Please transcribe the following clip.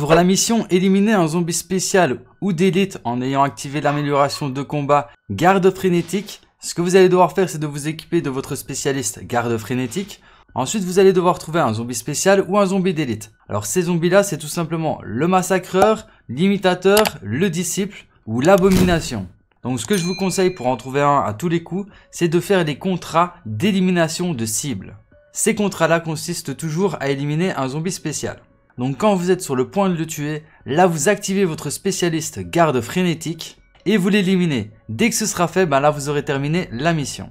Pour la mission éliminer un zombie spécial ou d'élite en ayant activé l'amélioration de combat garde frénétique, ce que vous allez devoir faire c'est de vous équiper de votre spécialiste garde frénétique. Ensuite vous allez devoir trouver un zombie spécial ou un zombie d'élite. Alors ces zombies là c'est tout simplement le massacreur, l'imitateur, le disciple ou l'abomination. Donc ce que je vous conseille pour en trouver un à tous les coups, c'est de faire des contrats d'élimination de cibles. Ces contrats là consistent toujours à éliminer un zombie spécial. Donc quand vous êtes sur le point de le tuer, là vous activez votre spécialiste garde frénétique et vous l'éliminez. Dès que ce sera fait, ben là vous aurez terminé la mission.